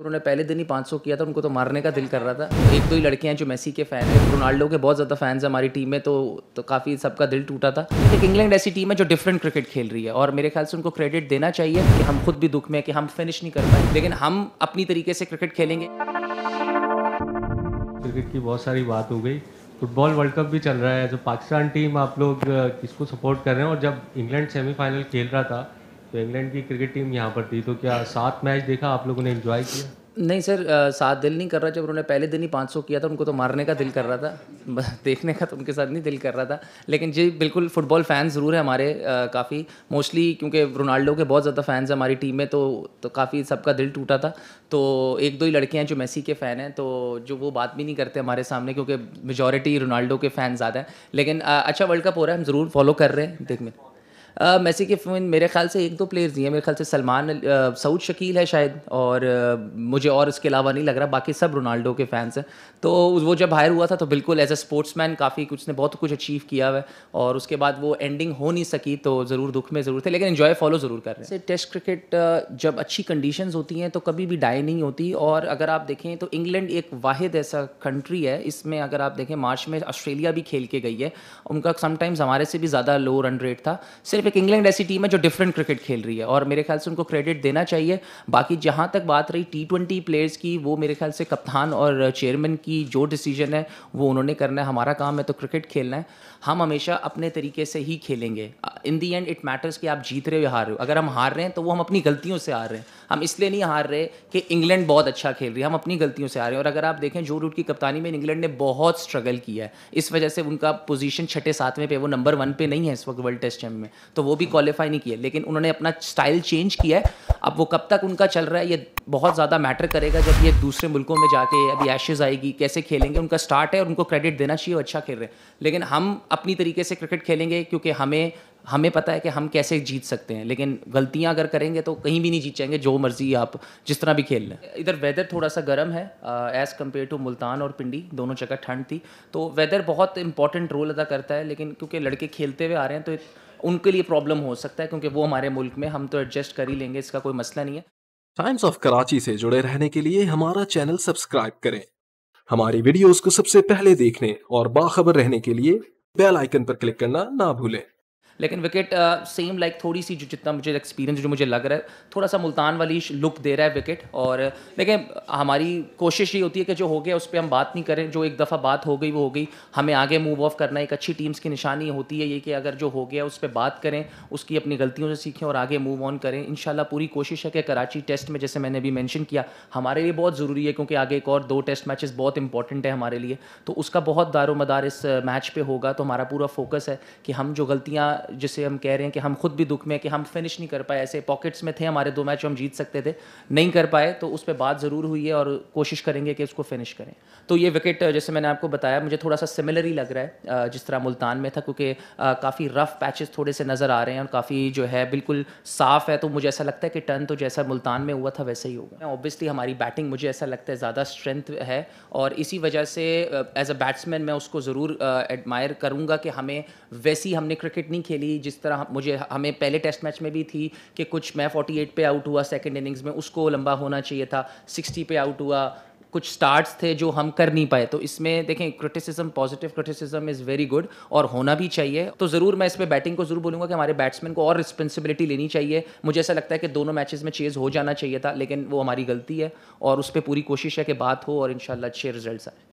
उन्होंने पहले दिन ही 500 किया था उनको तो मारने का दिल कर रहा था तो एक दो ही लड़कियां जो मेसी के फ़ैन हैं रोनाल्डो के बहुत ज़्यादा फैंस हैं हमारी टीम में तो तो काफ़ी सबका दिल टूटा था एक इंग्लैंड ऐसी टीम है जो डिफरेंट क्रिकेट खेल रही है और मेरे ख्याल से उनको क्रेडिट देना चाहिए कि हम खुद भी दुख में कि हम फिनिश नहीं कर पाए लेकिन हम अपनी तरीके से क्रिकेट खेलेंगे क्रिकेट की बहुत सारी बात हो गई फुटबॉल वर्ल्ड कप भी चल रहा है जो पाकिस्तान टीम आप लोग किसको सपोर्ट कर रहे हैं और जब इंग्लैंड सेमीफाइनल खेल रहा था तो इंग्लैंड की क्रिकेट टीम यहाँ पर थी तो क्या सात मैच देखा आप लोगों ने इन्जॉय किया नहीं सर सात दिल नहीं कर रहा जब उन्होंने पहले दिन ही 500 किया था उनको तो मारने का दिल कर रहा था देखने का तो उनके साथ नहीं दिल कर रहा था लेकिन जी बिल्कुल फुटबॉल फ़ैन ज़रूर है हमारे काफ़ी मोस्टली क्योंकि रोनाल्डो के बहुत ज़्यादा फैंस हैं हमारी टीम में तो तो काफ़ी सबका दिल टूटा था तो एक दो ही लड़के हैं जो मेसी के फ़ैन हैं तो जो वो बात भी नहीं करते हमारे सामने क्योंकि मेजोरिटी रोनाल्डो के फ़ैन ज़्यादा हैं लेकिन अच्छा वर्ल्ड कप हो रहा है हम ज़रूर फॉलो कर रहे हैं देख में मैसी के मेरे ख्याल से एक दो प्लेयर्स ही हैं मेरे ख्याल से सलमान सऊद शकील है शायद और मुझे और इसके अलावा नहीं लग रहा बाकी सब रोनाल्डो के फैंस हैं तो वो जब हायर हुआ था तो बिल्कुल एज अ स्पोर्ट्स मैन काफ़ी कुछ ने बहुत कुछ अचीव किया हुआ है और उसके बाद वो एंडिंग हो नहीं सकी तो ज़रूर दुख में ज़रूर थे लेकिन इन्जॉय फॉलो ज़रूर कर रहे हैं टेस्ट क्रिकेट जब अच्छी कंडीशन होती हैं तो कभी भी डाई नहीं होती और अगर आप देखें तो इंग्लैंड एक वाहिद ऐसा कंट्री है इसमें अगर आप देखें मार्च में ऑस्ट्रेलिया भी खेल के गई है उनका समटाइम्स हमारे से भी ज़्यादा लो रन रेट था सिर्फ सिर्फ एक इंग्लैंड ऐसी टीम है जो डिफरेंट क्रिकेट खेल रही है और मेरे ख्याल से उनको क्रेडिट देना चाहिए बाकी जहाँ तक बात रही टी ट्वेंटी प्लेयर्स की वो मेरे ख्याल से कप्तान और चेयरमैन की जो डिसीजन है वो उन्होंने करना है हमारा काम है तो क्रिकेट खेलना है हम हमेशा अपने तरीके से ही खेलेंगे in the end it matters कि आप जीत रहे हो या हार रहे हो अगर हम हार रहे हैं तो वो हम अपनी गलतियों से हार रहे हैं हम इसलिए नहीं हार रहे कि इंग्लैंड बहुत अच्छा खेल रही है हम अपनी गलतियों से हार रहे हैं और अगर आप देखें जो रूट की कप्तानी में इंग्लैंड ने बहुत स्ट्रगल किया है इस वजह से उनका पोजीशन छठे सातवें पे वो नंबर वन पे नहीं है इस वक्त वर्ल्ड टेस्ट चैम्प में तो वो भी क्वालिफाई नहीं किए लेकिन उन्होंने अपना स्टाइल चेंज किया है अब वो कब तक उनका चल रहा है ये बहुत ज़्यादा मैटर करेगा जब ये दूसरे मुल्कों में जाके अभी एशेज़ आएगी कैसे खेलेंगे उनका स्टार्ट है और उनको क्रेडिट देना चाहिए अच्छा खेल रहे हैं लेकिन हम अपनी तरीके से क्रिकेट खेलेंगे क्योंकि हमें हमें पता है कि हम कैसे जीत सकते हैं लेकिन गलतियां अगर करेंगे तो कहीं भी नहीं जीत जाएंगे जो मर्जी आप जिस तरह भी खेल लें इधर वेदर थोड़ा सा गर्म है एज़ कम्पेयर टू मुल्तान और पिंडी दोनों जगह ठंड थी तो वेदर बहुत इंपॉर्टेंट रोल अदा करता है लेकिन क्योंकि लड़के खेलते हुए आ रहे हैं तो उनके लिए प्रॉब्लम हो सकता है क्योंकि वो हमारे मुल्क में हम तो एडजस्ट कर ही लेंगे इसका कोई मसला नहीं है टाइम्स ऑफ कराची से जुड़े रहने के लिए हमारा चैनल सब्सक्राइब करें हमारी वीडियोस को सबसे पहले देखने और बाखबर रहने के लिए बेल आइकन पर क्लिक करना ना भूलें लेकिन विकेट सेम लाइक थोड़ी सी जो जितना मुझे एक्सपीरियंस जो मुझे लग रहा है थोड़ा सा मुल्तान वाली लुक दे रहा है विकेट और लेकिन uh, हमारी कोशिश ये होती है कि जो हो गया उस पर हम बात नहीं करें जो एक दफ़ा बात हो गई वो हो गई हमें आगे मूव ऑफ करना एक अच्छी टीम्स की निशानी होती है ये कि अगर जो हो गया उस पर बात करें उसकी अपनी गलतियों से सीखें और आगे मूव ऑन करें इन पूरी कोशिश है कि कराची टेस्ट में जैसे मैंने अभी मैंशन किया हमारे लिए बहुत ज़रूरी है क्योंकि आगे एक और दो टेस्ट मैचेस बहुत इंपॉर्टेंट है हमारे लिए तो उसका बहुत दारोमदार इस मैच uh, पर होगा तो हमारा पूरा फोकस है कि हम जो गलतियाँ जिसे हम कह रहे हैं कि हम खुद भी दुख में कि हम फिनिश नहीं कर पाए ऐसे पॉकेट्स में थे हमारे दो मैच हम जीत सकते थे नहीं कर पाए तो उस पर बात ज़रूर हुई है और कोशिश करेंगे कि उसको फिनिश करें तो ये विकेट जैसे मैंने आपको बताया मुझे थोड़ा सा सिमिलर ही लग रहा है जिस तरह मुल्तान में था क्योंकि काफ़ी रफ पैचेस थोड़े से नज़र आ रहे हैं और काफ़ी जो है बिल्कुल साफ़ है तो मुझे ऐसा लगता है कि टर्न तो जैसा मुल्तान में हुआ था वैसे ही होगा ऑब्वियसली हमारी बैटिंग मुझे ऐसा लगता है ज़्यादा स्ट्रेंथ है और इसी वजह से एज अ बैट्समैन मैं उसको ज़रूर एडमायर करूँगा कि हमें वैसी हमने क्रिकेट नहीं खेली जिस तरह मुझे हमें पहले टेस्ट मैच में भी थी कि कुछ मैं 48 पे आउट हुआ सेकंड इनिंग्स में उसको लंबा होना चाहिए था 60 पे आउट हुआ कुछ स्टार्ट्स थे जो हम कर नहीं पाए तो इसमें देखें criticism positive criticism is very good और होना भी चाहिए तो ज़रूर मैं इस पर बैटिंग को ज़रूर बोलूँगा कि हमारे बैट्समैन को और रिस्पॉन्सिबिलिटी लेनी चाहिए मुझे ऐसा लगता है कि दोनों मैचेस में चेज़ हो जाना चाहिए था लेकिन वो हमारी गलती है और उस पर पूरी कोशिश है कि बात हो और इन अच्छे रिजल्ट आए